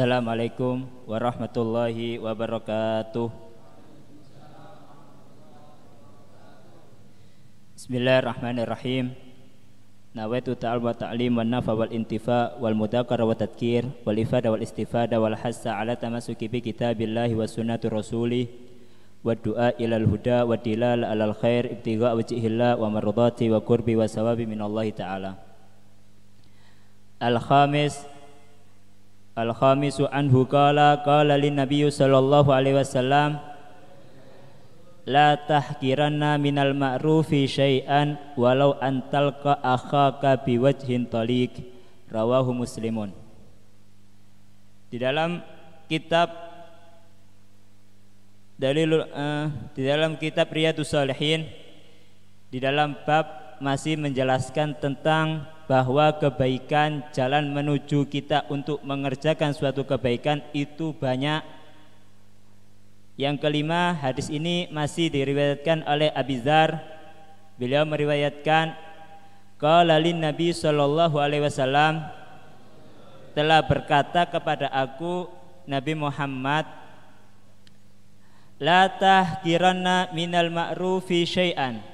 Assalamualaikum warahmatullahi wabarakatuh. Bismillahirrahmanirrahim. Nawaitu ta'al wa ta'lim wa nafa wal intifa wal mudakara wa tadkir wal ifada wal istifada wal hassa ala tamasuki bi kitabillahi wa sunnati rasulih wa du'a ilal huda wa dilal alal khair ibtiga wajihillah wa marudati wa qurbi wa sawabi min Allah ta'ala. Al-khamis Al-khamisu anhu qala qala lin nabiyyu sallallahu alaihi wasallam La tahkiranna minal ma'rufi syai'an walau antalka akhaka biwajhin taliq rawahu muslimun Di dalam kitab Dalilul uh, di dalam kitab Riyadhus Salihin, di dalam bab masih menjelaskan tentang bahwa kebaikan jalan menuju kita untuk mengerjakan suatu kebaikan itu banyak. Yang kelima, hadis ini masih diriwayatkan oleh Abizar. Beliau meriwayatkan kalalin Nabi Shallallahu alaihi wasallam telah berkata kepada aku Nabi Muhammad La tahkiranna minal ma'rufi syai'an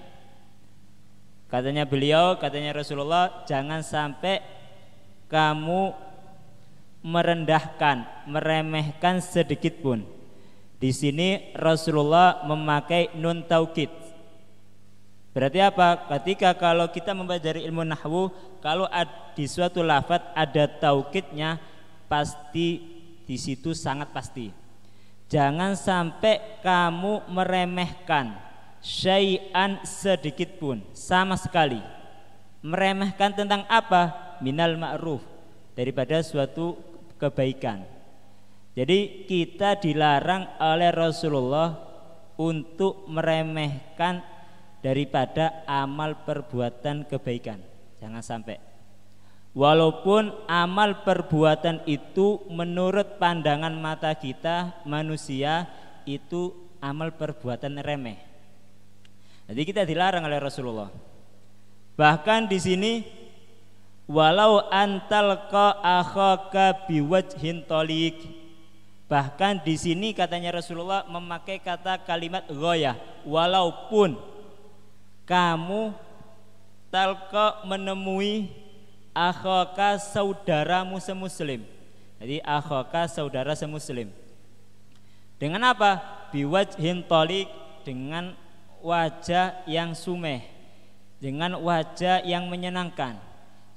Katanya beliau, katanya Rasulullah, jangan sampai kamu merendahkan, meremehkan sedikit pun. Di sini Rasulullah memakai nun taukid. Berarti apa? Ketika kalau kita mempelajari ilmu nahwu, kalau di suatu lafat ada taukidnya, pasti di situ sangat pasti. Jangan sampai kamu meremehkan syai'an sedikit pun sama sekali meremehkan tentang apa minal ma'ruf daripada suatu kebaikan jadi kita dilarang oleh Rasulullah untuk meremehkan daripada amal perbuatan kebaikan jangan sampai Walaupun amal perbuatan itu menurut pandangan mata kita manusia itu amal perbuatan remeh jadi kita dilarang oleh Rasulullah. Bahkan di sini walau antal ka akhaka biwajhin tolik. Bahkan di sini katanya Rasulullah memakai kata kalimat goyah walaupun kamu talqa menemui akhaka saudaramu semuslim. Jadi akhaka saudara semuslim. Dengan apa? Biwajhin tolik dengan wajah yang sumeh dengan wajah yang menyenangkan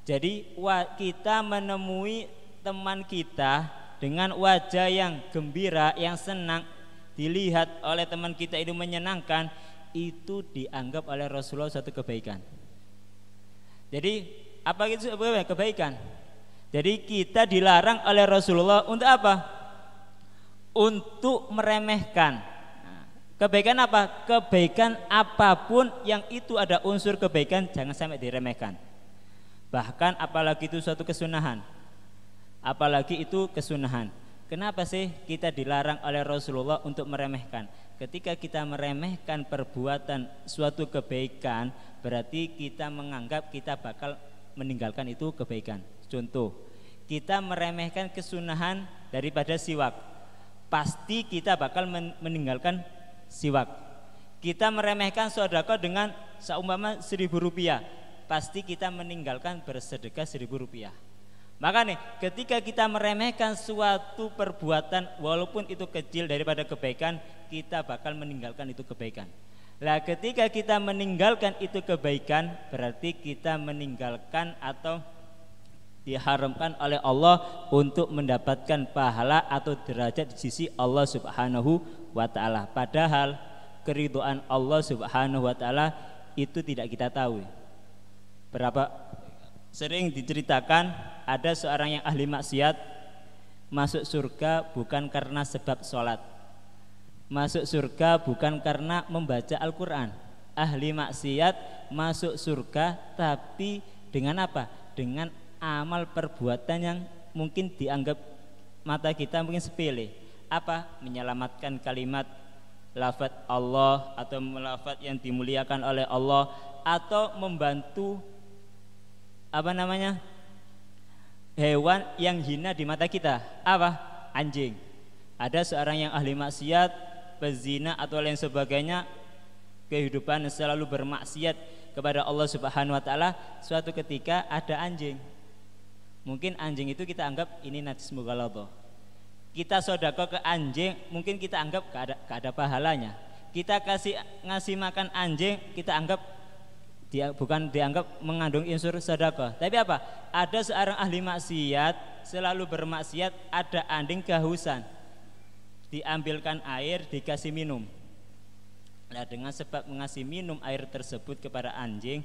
jadi kita menemui teman kita dengan wajah yang gembira yang senang dilihat oleh teman kita itu menyenangkan itu dianggap oleh Rasulullah satu kebaikan jadi apa itu kebaikan jadi kita dilarang oleh Rasulullah untuk apa? Untuk meremehkan Kebaikan apa? Kebaikan apapun yang itu ada unsur kebaikan jangan sampai diremehkan. Bahkan apalagi itu suatu kesunahan. Apalagi itu kesunahan. Kenapa sih kita dilarang oleh Rasulullah untuk meremehkan? Ketika kita meremehkan perbuatan suatu kebaikan, berarti kita menganggap kita bakal meninggalkan itu kebaikan. Contoh, kita meremehkan kesunahan daripada siwak, pasti kita bakal meninggalkan siwak. Kita meremehkan sodako dengan seumpama seribu rupiah, pasti kita meninggalkan bersedekah seribu rupiah. Maka nih, ketika kita meremehkan suatu perbuatan walaupun itu kecil daripada kebaikan, kita bakal meninggalkan itu kebaikan. Lah ketika kita meninggalkan itu kebaikan, berarti kita meninggalkan atau diharamkan oleh Allah untuk mendapatkan pahala atau derajat di sisi Allah Subhanahu wa taala. Padahal keriduan Allah Subhanahu wa taala itu tidak kita tahu. Berapa sering diceritakan ada seorang yang ahli maksiat masuk surga bukan karena sebab sholat masuk surga bukan karena membaca Al-Quran ahli maksiat masuk surga tapi dengan apa? dengan amal perbuatan yang mungkin dianggap mata kita mungkin sepele apa menyelamatkan kalimat lafat Allah atau melafat yang dimuliakan oleh Allah atau membantu apa namanya hewan yang hina di mata kita apa anjing ada seorang yang ahli maksiat pezina atau lain sebagainya kehidupan selalu bermaksiat kepada Allah Subhanahu wa taala suatu ketika ada anjing Mungkin anjing itu kita anggap ini najis mughalabah. Kita sodako ke anjing, mungkin kita anggap gak ada, gak ada pahalanya. Kita kasih ngasih makan anjing, kita anggap dia bukan dianggap mengandung unsur sodako. Tapi apa? Ada seorang ahli maksiat selalu bermaksiat ada anjing kehausan. Diambilkan air, dikasih minum. Nah, dengan sebab mengasih minum air tersebut kepada anjing,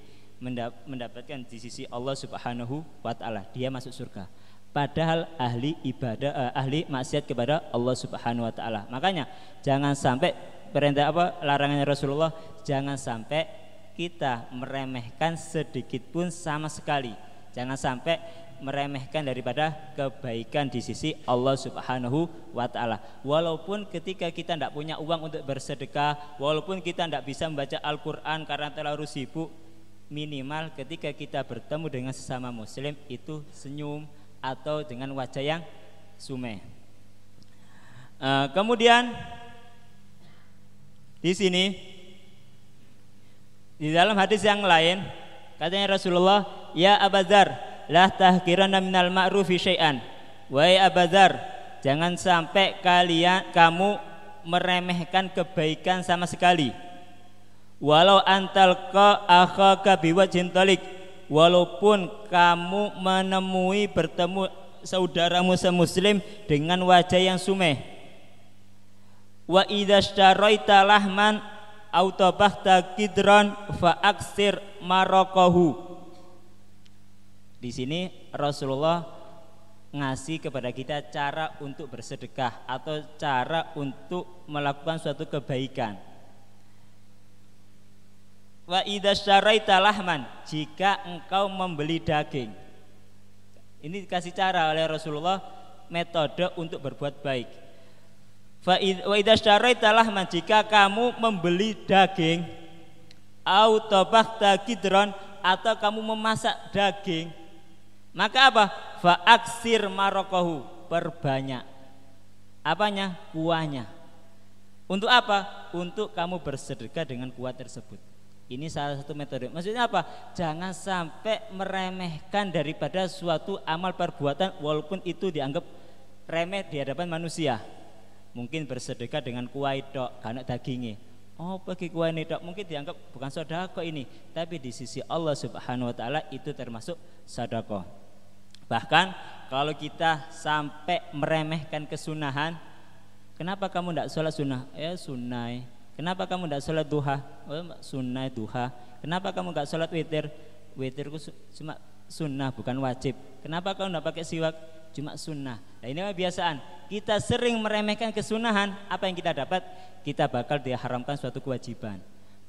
mendapatkan di sisi Allah Subhanahu wa taala. Dia masuk surga. Padahal ahli ibadah eh, ahli maksiat kepada Allah Subhanahu wa taala. Makanya jangan sampai perintah apa larangannya Rasulullah jangan sampai kita meremehkan sedikit pun sama sekali. Jangan sampai meremehkan daripada kebaikan di sisi Allah Subhanahu wa taala. Walaupun ketika kita tidak punya uang untuk bersedekah, walaupun kita tidak bisa membaca Al-Qur'an karena terlalu sibuk, minimal ketika kita bertemu dengan sesama muslim itu senyum atau dengan wajah yang sume. Uh, eh, kemudian di sini di dalam hadis yang lain katanya Rasulullah, "Ya Abazar, la tahkiran minal ma'rufi syai'an." Wahai Abazar, jangan sampai kalian kamu meremehkan kebaikan sama sekali walau antal ke akhaka biwajhin tolik walaupun kamu menemui bertemu saudaramu semuslim dengan wajah yang sumeh wa idzashtaraita lahman au tabahta kidron fa aksir marokohu di sini Rasulullah ngasih kepada kita cara untuk bersedekah atau cara untuk melakukan suatu kebaikan. Wa idza syaraita lahman, jika engkau membeli daging. Ini dikasih cara oleh Rasulullah metode untuk berbuat baik. wa idza syaraita lahman, jika kamu membeli daging autobah tabakta kidron atau kamu memasak daging, maka apa? Fa aksir marokohu, perbanyak. Apanya? Kuahnya. Untuk apa? Untuk kamu bersedekah dengan kuah tersebut. Ini salah satu metode. Maksudnya apa? Jangan sampai meremehkan daripada suatu amal perbuatan walaupun itu dianggap remeh di hadapan manusia. Mungkin bersedekah dengan kuai dok, karena dagingnya. Oh, bagi kuai ini dok, mungkin dianggap bukan sodako ini, tapi di sisi Allah Subhanahu wa taala itu termasuk sodako. Bahkan kalau kita sampai meremehkan kesunahan, kenapa kamu tidak sholat sunnah? Ya sunnah Kenapa kamu tidak sholat duha? Oh, sunnah duha. Kenapa kamu tidak sholat witir? Witirku cuma sunnah bukan wajib. Kenapa kamu tidak pakai siwak? Cuma sunnah. Nah ini kebiasaan. Kita sering meremehkan kesunahan. Apa yang kita dapat? Kita bakal diharamkan suatu kewajiban.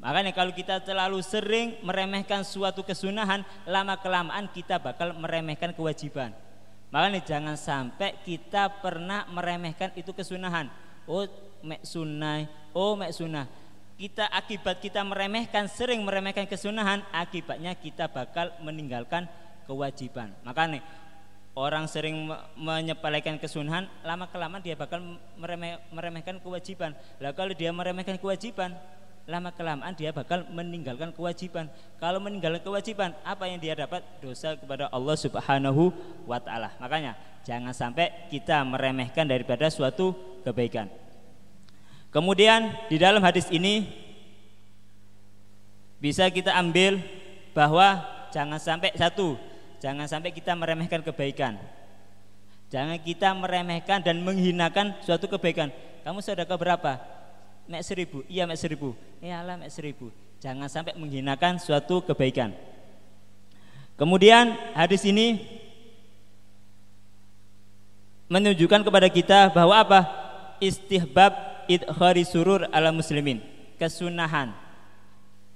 Makanya kalau kita terlalu sering meremehkan suatu kesunahan, lama kelamaan kita bakal meremehkan kewajiban. Makanya jangan sampai kita pernah meremehkan itu kesunahan. Oh, mek sunnah oh mek sunnah kita akibat kita meremehkan sering meremehkan kesunahan akibatnya kita bakal meninggalkan kewajiban makanya orang sering menyepelekan kesunahan lama kelamaan dia bakal meremeh, meremehkan kewajiban lah kalau dia meremehkan kewajiban lama kelamaan dia bakal meninggalkan kewajiban kalau meninggalkan kewajiban apa yang dia dapat dosa kepada Allah Subhanahu wa taala makanya jangan sampai kita meremehkan daripada suatu kebaikan Kemudian di dalam hadis ini bisa kita ambil bahwa jangan sampai satu, jangan sampai kita meremehkan kebaikan. Jangan kita meremehkan dan menghinakan suatu kebaikan. Kamu sudah berapa? Mek seribu, iya mek seribu, iyalah eh, mek seribu. Jangan sampai menghinakan suatu kebaikan. Kemudian hadis ini menunjukkan kepada kita bahwa apa? Istihbab idhari surur ala muslimin kesunahan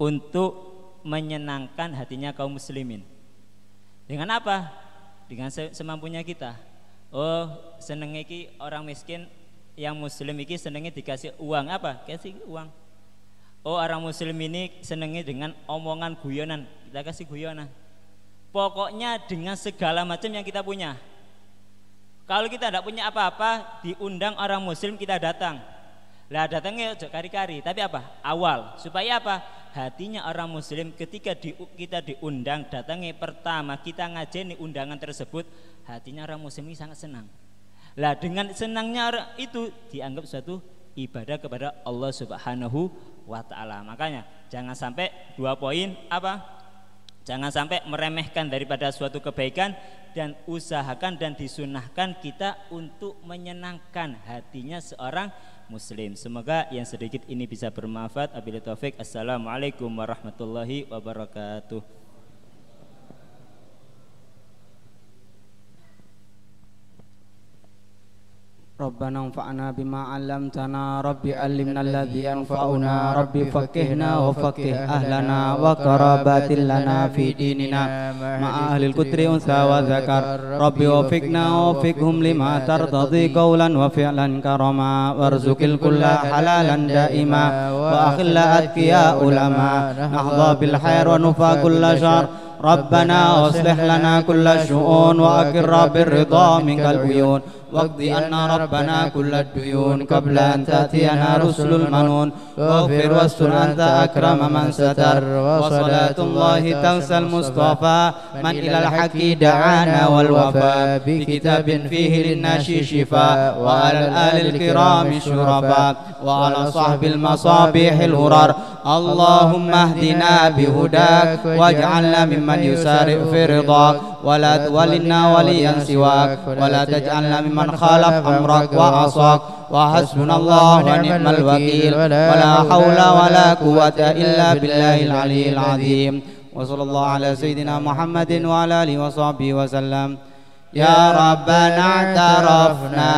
untuk menyenangkan hatinya kaum muslimin dengan apa dengan semampunya kita oh seneng iki orang miskin yang muslim iki senengnya dikasih uang apa kasih uang oh orang muslim ini senengnya dengan omongan guyonan kita kasih guyonan pokoknya dengan segala macam yang kita punya kalau kita tidak punya apa-apa diundang orang muslim kita datang lah datangnya ojo kari-kari, tapi apa? Awal. Supaya apa? Hatinya orang muslim ketika di, kita diundang datangnya pertama kita ngajeni undangan tersebut, hatinya orang muslim ini sangat senang. Lah dengan senangnya itu dianggap suatu ibadah kepada Allah Subhanahu wa taala. Makanya jangan sampai dua poin apa? Jangan sampai meremehkan daripada suatu kebaikan dan usahakan dan disunahkan kita untuk menyenangkan hatinya seorang Muslim. Semoga yang sedikit ini bisa bermanfaat. Abil taufik. Assalamualaikum warahmatullahi wabarakatuh. ربنا انفعنا بما علمتنا رب علمنا الذي ينفعنا رب فقهنا وفقه أهلنا وقرابات لنا في ديننا مع أهل الكتر أنثى وذكر رب وفقنا وفقهم لما ترتضي قولا وفعلا كرما وارزق الكل حلالا دائما وأخل أتقياء علما نحظى بالخير ونفى كل شر ربنا أصلح لنا كل الشؤون وأقر بالرضا منك العيون واقض أن ربنا كل الديون قبل أن تأتينا رسل المنون واغفر واستر أنت أكرم من ستر وصلاة الله تنسى المصطفى من إلى الحق دعانا والوفاء بكتاب فيه للناس شفاء وعلى الآل الكرام شرفاء وعلى صحب المصابيح الهرار اللهم اهدنا بهداك واجعلنا ممن يسارع في رضاك ولا تولنا وليا سواك ولا تجعلنا ممن خالف أمرك وعصاك وحسبنا الله ونعم الوكيل ولا حول ولا قوة إلا بالله العلي العظيم وصلى الله على سيدنا محمد وعلى آله وصحبه وسلم يا ربنا اعترفنا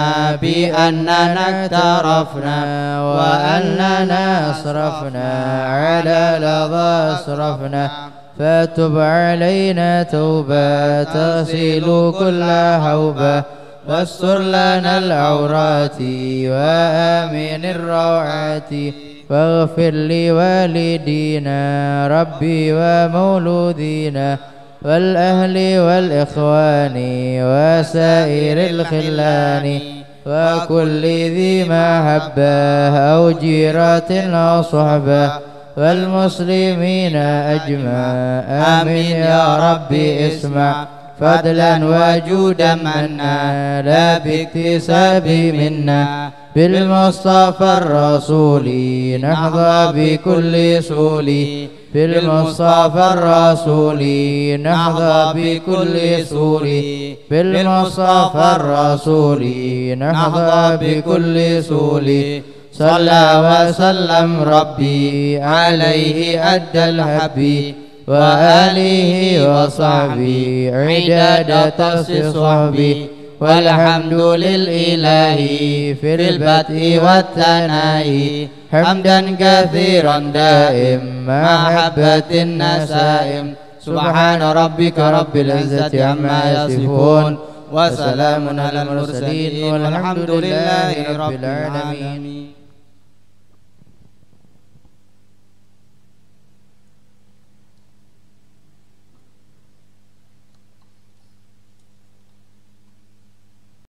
بأننا اعترفنا وأننا اسرفنا على لظى اسرفنا فتب علينا توبة تغسل كل هوبة واستر لنا العورات وآمن الروعات واغفر لوالدينا ربي ومولودينا والأهل والإخوان وسائر الخلان وكل ذي محبة أو جيرة أو صحبة والمسلمين أجمع آمين يا ربي اسمع فضلا وجودا منا لا باكتساب منا بالمصطفى الرسول نحظى بكل سولي بالمصطفى الرسولي نحظى بكل سور بالمصطفى الرسولي نحظى بكل سور صلى وسلم ربي عليه أدى الحب وآله وصحبي عدادة تفسي صحبي والحمد للإله في البدء والثناء حمدا كثيرا دائم مع حبة النسائم سبحان ربك رب العزة عما يصفون وسلام على المرسلين والحمد لله رب العالمين